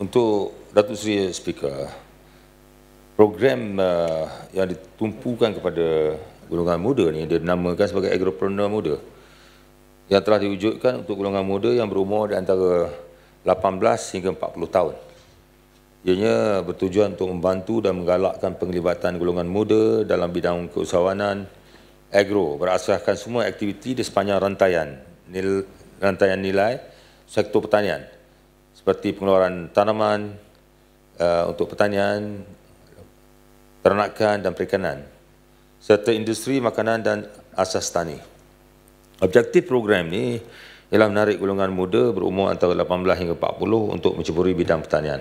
untuk Datuk Seri Speaker, program uh, yang ditumpukan kepada golongan muda ni dia dinamakan sebagai agropreneur muda yang telah diwujudkan untuk golongan muda yang berumur di antara 18 hingga 40 tahun. Ianya bertujuan untuk membantu dan menggalakkan penglibatan golongan muda dalam bidang keusahawanan agro berasaskan semua aktiviti di sepanjang rantaian nil, rantaian nilai sektor pertanian seperti pengeluaran tanaman uh, untuk pertanian, ternakan dan perikanan serta industri makanan dan asas tani. Objektif program ini ialah menarik golongan muda berumur antara 18 hingga 40 untuk menceburi bidang pertanian,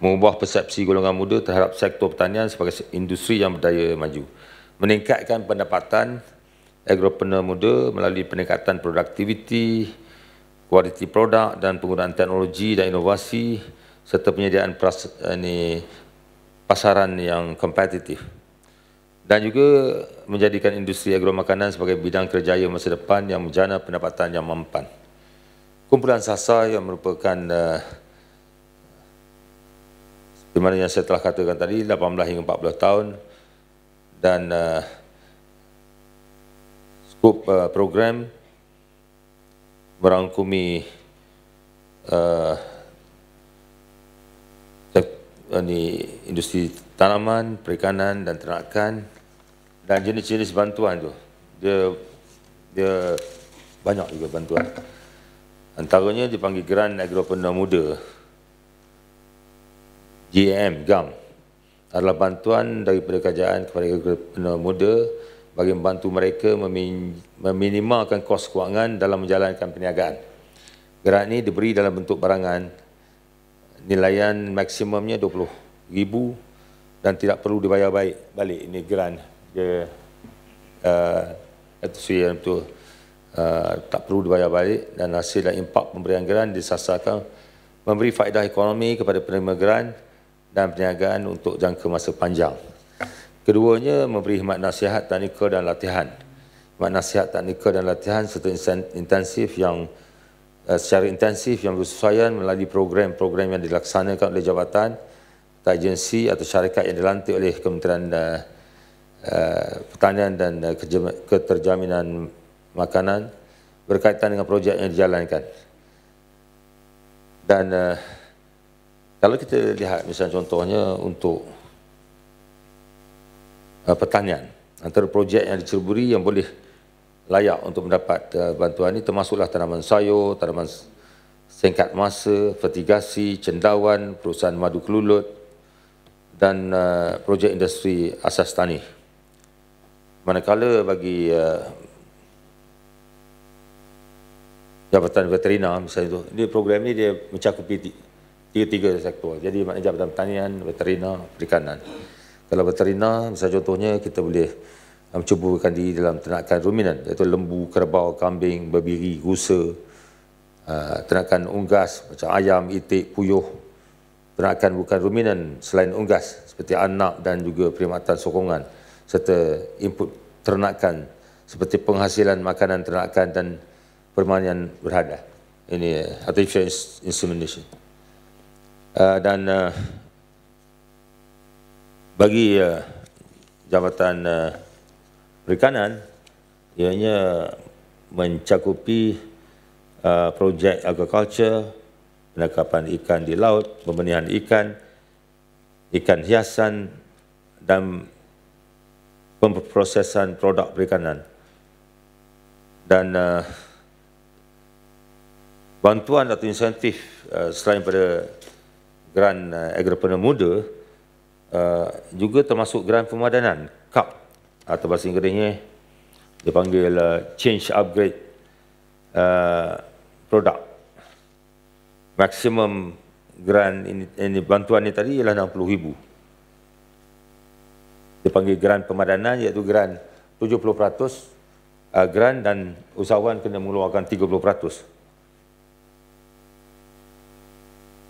mengubah persepsi golongan muda terhadap sektor pertanian sebagai industri yang berdaya maju, meningkatkan pendapatan agropreneur muda melalui peningkatan produktiviti, kualiti produk dan penggunaan teknologi dan inovasi serta penyediaan pras, ini, pasaran yang kompetitif dan juga menjadikan industri agro makanan sebagai bidang kerjaya masa depan yang menjana pendapatan yang mempan. Kumpulan Sasa yang merupakan uh, di mana yang saya telah katakan tadi 18 hingga 40 tahun dan uh, skop uh, program merangkumi uh, industri tanaman, perikanan dan ternakan dan jenis-jenis bantuan tu. Dia dia banyak juga bantuan. Antaranya dipanggil Geran Agropreneur Muda. GAM, GAM adalah bantuan daripada kerajaan kepada agropreneur muda bagi membantu mereka meminimalkan kos kewangan dalam menjalankan perniagaan. Gerak ini diberi dalam bentuk barangan nilaian maksimumnya RM20,000 dan tidak perlu dibayar baik balik ini geran dia ah, itu uh, sebenarnya itu uh, ah, tak perlu dibayar balik dan hasil dan impak pemberian geran disasarkan memberi faedah ekonomi kepada penerima geran dan perniagaan untuk jangka masa panjang Keduanya, memberi khidmat nasihat teknikal dan latihan. Khidmat nasihat teknikal dan latihan serta intensif yang eh, secara intensif yang bersesuaian melalui program-program yang dilaksanakan oleh jabatan atau agensi atau syarikat yang dilantik oleh Kementerian eh, eh, Pertanian dan Keterjaminan Makanan berkaitan dengan projek yang dijalankan. Dan kalau kita lihat misalnya contohnya untuk uh, pertanian antara projek yang diceburi yang boleh layak untuk mendapat uh, bantuan ini termasuklah tanaman sayur, tanaman singkat masa, fertigasi, cendawan, perusahaan madu kelulut dan uh, projek industri asas tani. Manakala bagi uh, Jabatan Veterina misalnya itu, ini program ini dia mencakupi tiga-tiga sektor. Jadi maknanya Jabatan Pertanian, Veterina, Perikanan. Kalau veterina, misalnya contohnya kita boleh eh, mencuburkan diri dalam ternakan ruminan iaitu lembu, kerbau, kambing, berbiri, rusa, eh, ternakan unggas macam ayam, itik, puyuh, ternakan bukan ruminan selain unggas seperti anak dan juga perkhidmatan sokongan serta input ternakan seperti penghasilan makanan ternakan dan permainan berhadah. Ini eh, artificial insemination. Uh, dan bagi uh, ya, jabatan uh, eh, perikanan ianya mencakupi uh, projek agriculture, penangkapan ikan di laut, pembenihan ikan, ikan hiasan dan pemprosesan produk perikanan. Dan uh, bantuan atau insentif uh, selain pada geran uh, agropreneur muda Eh, juga termasuk grant Pemadanan Cup atau bahasa Inggerisnya dipanggil uh, eh, change upgrade uh, produk maksimum grant ini, ini bantuan ini tadi ialah 60 ribu dipanggil grant pemadanan iaitu grant 70% uh, grant dan usahawan kena mengeluarkan 30%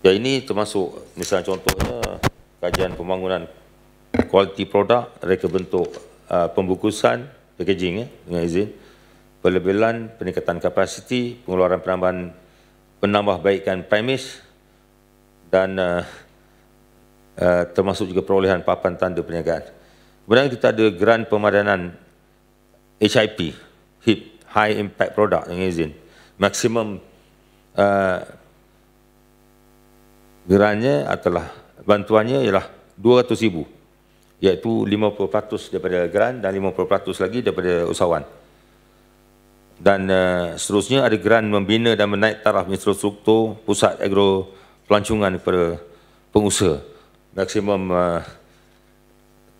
ya ini termasuk misalnya contohnya kajian pembangunan kualiti produk, reka bentuk uh, pembukusan, packaging ya, dengan izin, pelebelan, peningkatan kapasiti, pengeluaran penambahan, penambahbaikan premis dan uh, uh, termasuk juga perolehan papan tanda perniagaan. Kemudian kita ada geran pemadanan HIP, HIP, High Impact Product dengan izin. Maksimum uh, gerannya adalah bantuannya ialah 200,000 iaitu 50% daripada geran dan 50% lagi daripada usahawan. Dan uh, seterusnya ada geran membina dan menaik taraf infrastruktur pusat agro pelancongan kepada pengusaha. Maksimum uh,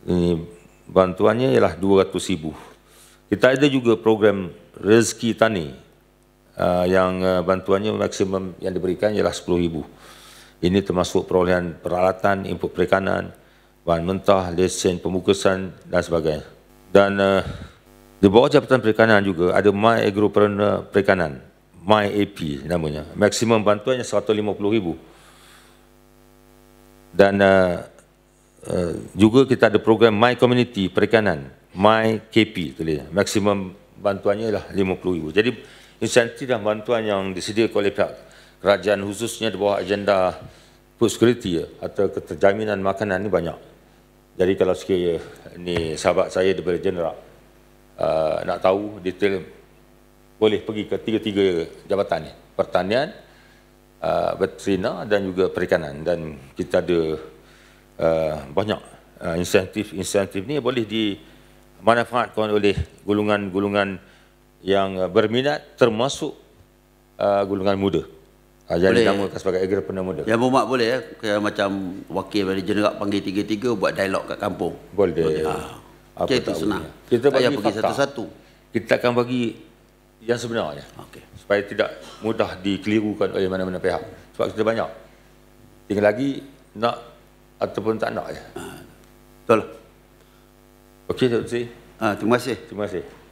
ini bantuannya ialah 200,000. Kita ada juga program rezeki tani uh, yang uh, bantuannya maksimum yang diberikan ialah 10,000. Ini termasuk perolehan peralatan, input perikanan, bahan mentah, lesen pemukusan dan sebagainya. Dan uh, di bawah jabatan perikanan juga ada My Agropreneur Perikanan, My AP namanya. Maksimum bantuannya RM150,000. Dan uh, uh, juga kita ada program My Community Perikanan, My KP tulis. Maksimum bantuannya ialah RM50,000. Jadi insentif dan bantuan yang disediakan oleh pihak kerajaan khususnya di bawah agenda food security ya, atau keterjaminan makanan ini banyak. Jadi kalau sekiranya ini sahabat saya daripada jenderal uh, ah, nak tahu detail boleh pergi ke tiga-tiga jabatan ni. Pertanian, uh, veterina dan juga perikanan dan kita ada uh, banyak uh, insentif-insentif ini boleh dimanfaatkan oleh golongan-golongan yang berminat termasuk uh, golongan muda. Uh, Ah, jadi dinamakan sebagai agen pembina muda. Yang berhormat boleh ya. Eh? macam wakil dari nak panggil tiga-tiga buat dialog kat kampung. Boleh. boleh. Ha. Apa okay, itu senang. Boleh. Kita bagi pergi satu-satu. Kita akan bagi yang sebenarnya. Okey. Supaya tidak mudah dikelirukan oleh mana-mana pihak. Sebab kita banyak. Tinggal lagi nak ataupun tak nak ya. Ha. Betul. Okey, Tuan Sri. Ha, terima kasih. Terima kasih.